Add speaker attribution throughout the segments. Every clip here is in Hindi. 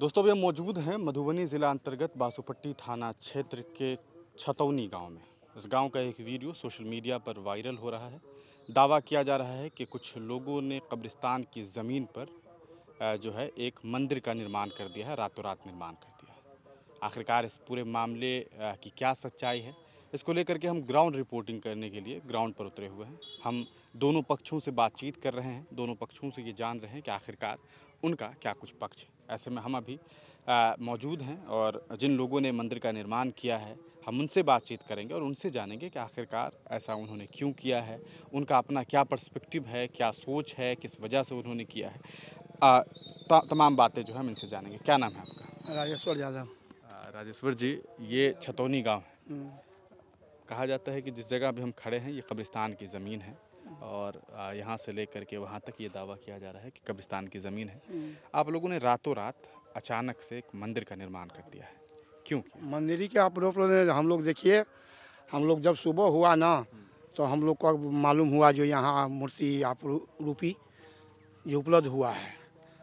Speaker 1: दोस्तों अभी हम मौजूद हैं मधुबनी ज़िला अंतर्गत बासुपट्टी थाना क्षेत्र के छतौनी गांव में इस गांव का एक वीडियो सोशल मीडिया पर वायरल हो रहा है दावा किया जा रहा है कि कुछ लोगों ने कब्रिस्तान की ज़मीन पर जो है एक मंदिर का निर्माण कर दिया है रातों रात निर्माण कर दिया है आखिरकार इस पूरे मामले की क्या सच्चाई है इसको लेकर के हम ग्राउंड रिपोर्टिंग करने के लिए ग्राउंड पर उतरे हुए हैं हम दोनों पक्षों से बातचीत कर रहे हैं दोनों पक्षों से ये जान रहे हैं कि आखिरकार उनका क्या कुछ पक्ष है ऐसे में हम अभी मौजूद हैं और जिन लोगों ने मंदिर का निर्माण किया है हम उनसे बातचीत करेंगे और उनसे जानेंगे कि आखिरकार ऐसा उन्होंने क्यों किया है उनका अपना क्या पर्सपेक्टिव है क्या सोच है किस वजह से उन्होंने किया है तमाम बातें जो है हम इनसे जानेंगे क्या नाम है आपका
Speaker 2: राजेश्वर यादव
Speaker 1: राजेश्वर जी ये छतौनी गाँव है हम्म। कहा जाता है कि जिस जगह अभी हम खड़े हैं ये कब्रिस्तान की ज़मीन है और यहाँ से लेकर के वहाँ तक ये दावा किया जा रहा है कि कब्रिस्तान की ज़मीन है हम्म। आप लोगों ने रातों रात अचानक से एक मंदिर का निर्माण कर दिया है
Speaker 2: क्यों मंदिर के आप लोग हम लोग देखिए हम लोग जब सुबह हुआ ना हम्म। तो हम लोग को मालूम हुआ जो यहाँ मूर्ति आप रूपी जो उपलब्ध हुआ है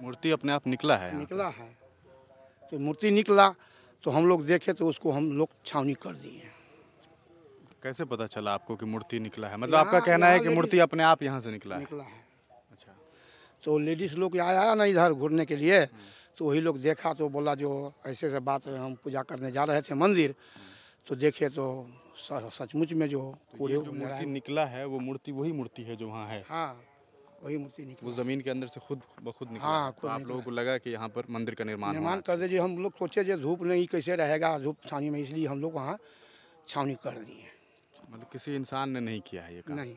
Speaker 1: मूर्ति अपने आप निकला है निकला है
Speaker 2: तो मूर्ति निकला तो हम लोग देखे तो उसको हम लोग छावनी कर दिए
Speaker 1: कैसे पता चला आपको कि मूर्ति निकला है मतलब आपका कहना है कि मूर्ति अपने आप यहाँ से निकला है
Speaker 2: निकला है अच्छा तो लेडीज लोग आया ना इधर घूरने के लिए तो वही लोग देखा तो बोला जो ऐसे ऐसे बात है, हम पूजा करने जा रहे थे मंदिर तो देखे तो सचमुच में जो तो पूरे मूर्ति
Speaker 1: निकला है वो मूर्ति वही मूर्ति है जो वहाँ है हाँ वही मूर्ति निकली वो जमीन के अंदर से खुद ब खुद निकला हाँ खुद तो आप लोगों को लगा कि यहाँ पर मंदिर का निर्माण निर्माण
Speaker 2: कर दीजिए हम लोग सोचे जो धूप नहीं कैसे रहेगा धूप छानी में इसलिए हम लोग वहाँ छावनी कर दिए
Speaker 1: मतलब किसी इंसान ने नहीं किया है ये काम नहीं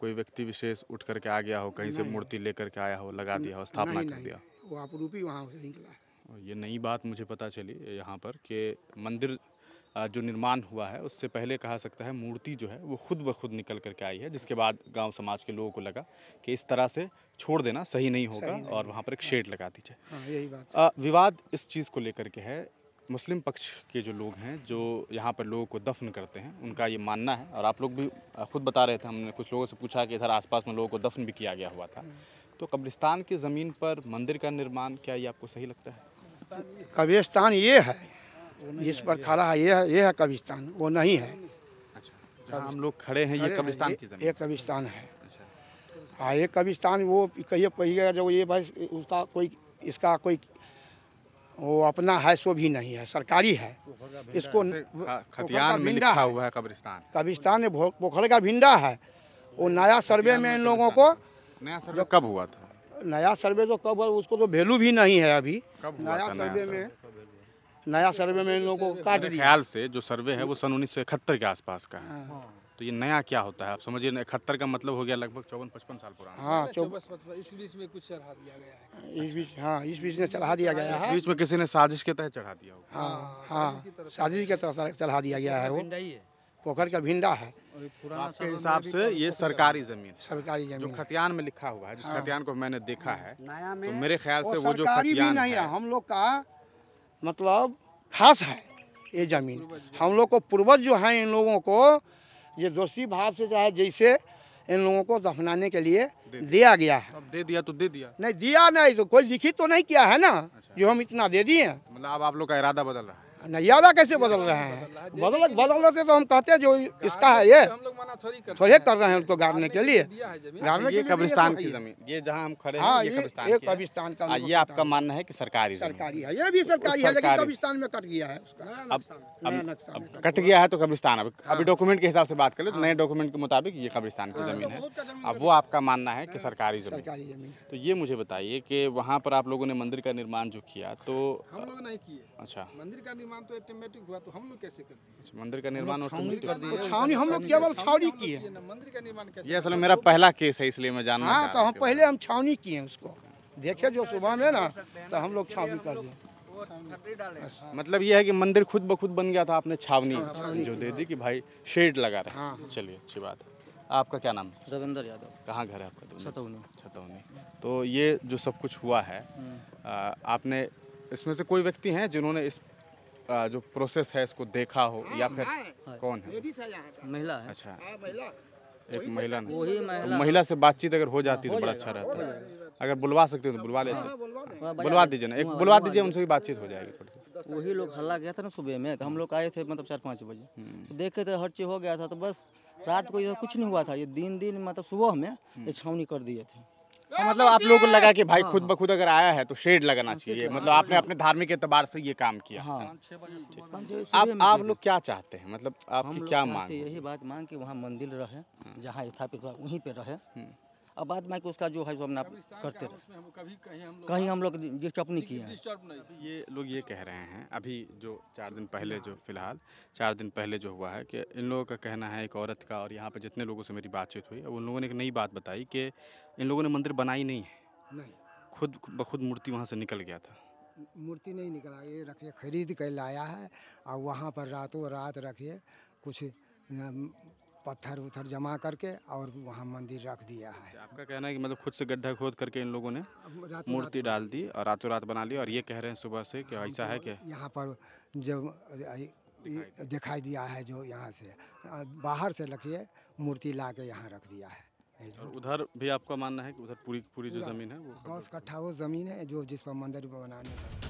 Speaker 1: कोई व्यक्ति विशेष उठ करके आ गया हो कहीं से मूर्ति लेकर के आया हो लगा दिया हो स्थापना कर दिया
Speaker 2: वो रूपी वहाँ से निकला है
Speaker 1: और ये नई बात मुझे पता चली यहाँ पर कि मंदिर जो निर्माण हुआ है उससे पहले कहा सकता है मूर्ति जो है वो खुद ब खुद निकल करके आई है जिसके बाद गांव समाज के लोगों को लगा कि इस तरह से छोड़ देना सही नहीं होगा सही नहीं और वहाँ पर एक शेड लगा दीजिए हाँ, यही बात विवाद इस चीज़ को लेकर के है मुस्लिम पक्ष के जो लोग हैं जो यहाँ पर लोगों को दफन करते हैं उनका ये मानना है और आप लोग भी खुद बता रहे थे हमने कुछ लोगों से पूछा कि इधर आसपास में लोगों को दफन भी किया गया हुआ था तो कब्रिस्तान की ज़मीन पर मंदिर का निर्माण क्या ये आपको सही लगता
Speaker 2: है कब्रिस्तान ये है इस पर खड़ा है ये है ये है कब्रिस्तान वो नहीं है अच्छा हम लोग खड़े हैं ये कब्रिस्तान की ये कब्रिस्तान है अच्छा। हाँ ये कब्रिस्तान वो कहिए पहिएगा जब ये भाई उसका कोई इसका कोई वो अपना है सो भी नहीं है सरकारी है
Speaker 1: तो इसको खतियान में लिखा हुआ है कब्रिस्तान
Speaker 2: कब्रिस्तान में पोखर का भिंडा है वो नया सर्वे में इन लोगों को
Speaker 1: नया सर्वे कब हुआ था
Speaker 2: नया सर्वे तो कब हुआ उसको तो वैल्यू भी
Speaker 1: नहीं है अभी
Speaker 2: नया सर्वे में नया सर्वे में इन लोगों को काट दिया ख्याल
Speaker 1: से जो सर्वे है वो सन उन्नीस के आसपास का है हाँ। तो ये नया क्या होता है आप समझिए इकहत्तर का मतलब हो गया लगभग चौवन पचपन साल पुराना हाँ मतलब इस बीच में कुछ चढ़ा दिया गया है
Speaker 2: हाँ, इस बीच हाँ इस बीच में चढ़ा दिया गया है इस बीच में किसी ने साजिश के तहत चढ़ा दिया होगा हाँ हाँ, हाँ साजिश के तहत चढ़ा दिया गया है वो
Speaker 1: पोखर का भिंडा है आपके हिसाब से ये सरकारी जमीन सरकारी जमीन जो खतियान में लिखा हुआ है जिस हाँ। खतियान को मैंने देखा है नया
Speaker 2: तो मेरे ख्याल से वो जो खतियान है हम लोग का
Speaker 1: मतलब खास है ये जमीन हम लोग को पूर्वज जो
Speaker 2: है इन लोगों को ये दोषी भाव से चाहे जैसे इन लोगों को दफनाने के लिए दिया गया है
Speaker 1: दे दिया तो दे दिया
Speaker 2: नहीं दिया नहीं तो कोई लिखित तो नहीं किया है ना अच्छा। जो हम इतना दे दिए मतलब
Speaker 1: अब आप लोग का इरादा बदल रहा
Speaker 2: है नहीं इरादा कैसे बदल रहे हैं बदल बदलने से तो हम कहते हैं जो इसका है ये थोड़ी कर रहे हैं उनको गाड़ने के लिए
Speaker 1: गाड़ने ये कब्रिस्तान की जमीन ये जहाँ हम खड़े हैं हाँ, ये कब्रिस्तान ये कब्रिस्तान का ये आपका मानना है कि सरकारी सरकारी
Speaker 2: है ये भी सरकारी है लेकिन कब्रिस्तान में कट गया है अब
Speaker 1: कट गया है तो कब्रिस्तान अब अभी डॉक्यूमेंट हाँ। के हिसाब से बात करें तो हाँ। नए डॉक्यूमेंट के मुताबिक ये कब्रिस्तान की जमीन है अब वो आपका मानना है कि सरकारी जमीन तो ये मुझे बताइए कि वहाँ पर आप लोगों ने मंदिर का निर्माण जो किया तो हम लोग नहीं किए अच्छा मंदिर का निर्माण तो ऑटोमेटिक हुआ तो हम लोग कैसे कर अच्छा, मंदिर का निर्माण छावनी हम लोग केवल छावनी किए हैं मंदिर का निर्माण ये असल में मेरा पहला केस है इसलिए मैं जानना हाँ तो हम
Speaker 2: पहले हम छावनी किए हैं उसको देखे जो सुबह में ना तो हम लोग छावनी कर दिए अच्छा।
Speaker 1: मतलब ये है कि मंदिर खुद ब खुद बन गया था आपने छावनी हाँ, जो दे दी कि भाई शेड लगा रहे हाँ, हाँ। चलिए अच्छी बात है आपका क्या नाम है रविंदर यादव कहाँ घर है आपका छतौनी छतौनी तो ये जो सब कुछ हुआ है हम्म। आ, आपने इसमें से कोई व्यक्ति हैं जिन्होंने इस जो प्रोसेस है इसको देखा हो हाँ, या फिर हाँ, हाँ। कौन है तो। महिला है अच्छा एक महिला नहीं महिला तो महिला से बातचीत अगर हो जाती तो बड़ा अच्छा रहता है अगर बुलवा सकते हो तो बुलवा लेते बुलवा दीजिए ना एक बुलवा दीजिए उनसे भी बातचीत हो जाएगी थोड़ी वही लोग हल्ला गया था ना सुबह में तो हम लोग आए थे मतलब चार पाँच बजे हम्म। तो देखे थे हर चीज़ हो गया था तो बस रात को ये कुछ नहीं हुआ था ये दिन दिन मतलब सुबह में ये छावनी कर दिए थे हाँ, मतलब आप लोगों को हाँ। लगा कि भाई खुद हाँ, ब खुद अगर आया है तो शेड लगाना चाहिए मतलब आपने अपने धार्मिक एतबार से ये काम किया हाँ। आप आप लोग क्या चाहते हैं मतलब आपकी क्या मांग यही बात मांग कि वहाँ मंदिर रहे जहाँ स्थापित हुआ वहीं पे रहे हम्म। और बाद में उसका जो है सो अपना करते रहे कहीं हम लोग डिस्टर्ब नहीं किए हैं ये लोग ये कह रहे हैं अभी जो चार दिन पहले जो फिलहाल चार दिन पहले जो हुआ है कि इन लोगों का कहना है एक औरत का और यहाँ पर जितने लोगों से मेरी बातचीत हुई उन लोगों ने एक नई बात बताई कि इन लोगों ने मंदिर बनाई नहीं
Speaker 2: है ब
Speaker 1: खुद बखुद मूर्ति वहाँ से निकल गया था
Speaker 2: मूर्ति नहीं निकला ये रखिए खरीद कर लाया है और वहाँ पर रातों रात रखिए कुछ पत्थर उत्थर जमा करके और वहाँ मंदिर रख दिया है
Speaker 1: अच्छा, आपका कहना है कि मतलब खुद से गड्ढा खोद करके इन लोगों ने मूर्ति डाल दी और रातों रात बना ली और ये कह रहे हैं सुबह से कि ऐसा है कि
Speaker 2: यहाँ पर जब दिखाई, दिया है जो यहाँ से बाहर से लखिए मूर्ति ला के यहाँ
Speaker 1: रख दिया है उधर भी आपका मानना है कि उधर पूरी पूरी जो जमीन है वो
Speaker 2: कट्ठा वो जमीन है जो जिस पर मंदिर बनाने का